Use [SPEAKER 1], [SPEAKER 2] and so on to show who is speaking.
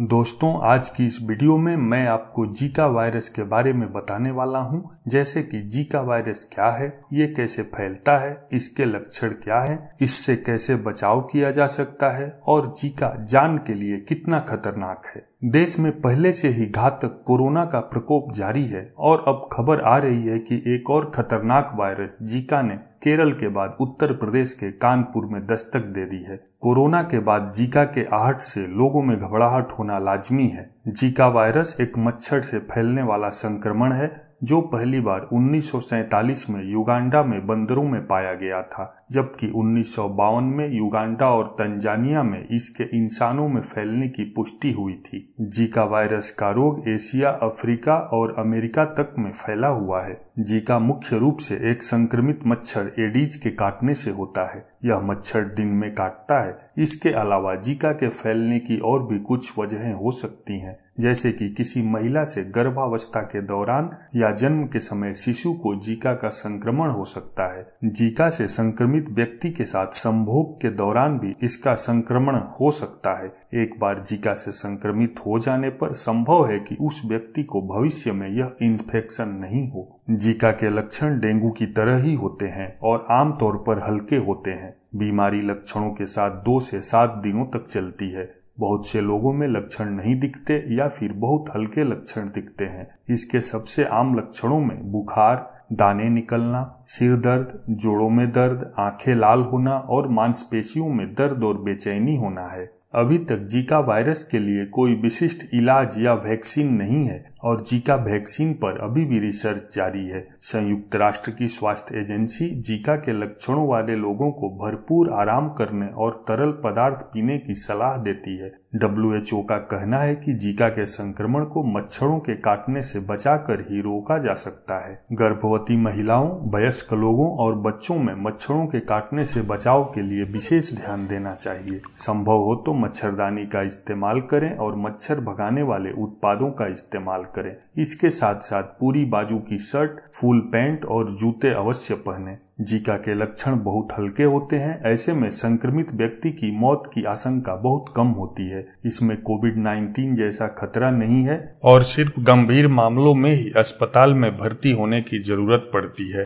[SPEAKER 1] दोस्तों आज की इस वीडियो में मैं आपको जीका वायरस के बारे में बताने वाला हूं, जैसे कि जीका वायरस क्या है ये कैसे फैलता है इसके लक्षण क्या है इससे कैसे बचाव किया जा सकता है और जीका जान के लिए कितना खतरनाक है देश में पहले से ही घातक कोरोना का प्रकोप जारी है और अब खबर आ रही है कि एक और खतरनाक वायरस जीका ने केरल के बाद उत्तर प्रदेश के कानपुर में दस्तक दे दी है कोरोना के बाद जीका के आहट से लोगों में घबराहट होना लाजमी है जीका वायरस एक मच्छर से फैलने वाला संक्रमण है जो पहली बार उन्नीस में युगांडा में बंदरों में पाया गया था जबकि उन्नीस में युगांडा और तंजानिया में इसके इंसानों में फैलने की पुष्टि हुई थी जीका वायरस का रोग एशिया अफ्रीका और अमेरिका तक में फैला हुआ है जीका मुख्य रूप से एक संक्रमित मच्छर एडीज के काटने से होता है यह मच्छर दिन में काटता है इसके अलावा जीका के फैलने की और भी कुछ वजहें हो सकती हैं जैसे कि किसी महिला से गर्भावस्था के दौरान या जन्म के समय शिशु को जीका का संक्रमण हो सकता है जीका से संक्रमित व्यक्ति के साथ संभोग के दौरान भी इसका संक्रमण हो सकता है एक बार जीका से संक्रमित हो जाने पर संभव है कि उस व्यक्ति को भविष्य में यह इन्फेक्शन नहीं हो जीका के लक्षण डेंगू की तरह ही होते हैं और आमतौर पर हल्के होते हैं बीमारी लक्षणों के साथ दो से सात दिनों तक चलती है बहुत से लोगों में लक्षण नहीं दिखते या फिर बहुत हल्के लक्षण दिखते हैं इसके सबसे आम लक्षणों में बुखार दाने निकलना सिर दर्द जोड़ों में दर्द आंखें लाल होना और मांसपेशियों में दर्द और बेचैनी होना है अभी तक जीका वायरस के लिए कोई विशिष्ट इलाज या वैक्सीन नहीं है और जीका वैक्सीन पर अभी भी रिसर्च जारी है संयुक्त राष्ट्र की स्वास्थ्य एजेंसी जीका के लक्षणों वाले लोगों को भरपूर आराम करने और तरल पदार्थ पीने की सलाह देती है डब्ल्यू का कहना है कि जीका के संक्रमण को मच्छरों के काटने से बचाकर ही रोका जा सकता है गर्भवती महिलाओं वयस्क लोगों और बच्चों में मच्छरों के काटने से बचाव के लिए विशेष ध्यान देना चाहिए संभव हो तो मच्छरदानी का इस्तेमाल करें और मच्छर भगाने वाले उत्पादों का इस्तेमाल करें इसके साथ साथ पूरी बाजू की शर्ट फुल पैंट और जूते अवश्य पहने जीका के लक्षण बहुत हल्के होते हैं ऐसे में संक्रमित व्यक्ति की मौत की आशंका बहुत कम होती है इसमें कोविड 19 जैसा खतरा नहीं है और सिर्फ गंभीर मामलों में ही अस्पताल में भर्ती होने की जरूरत पड़ती है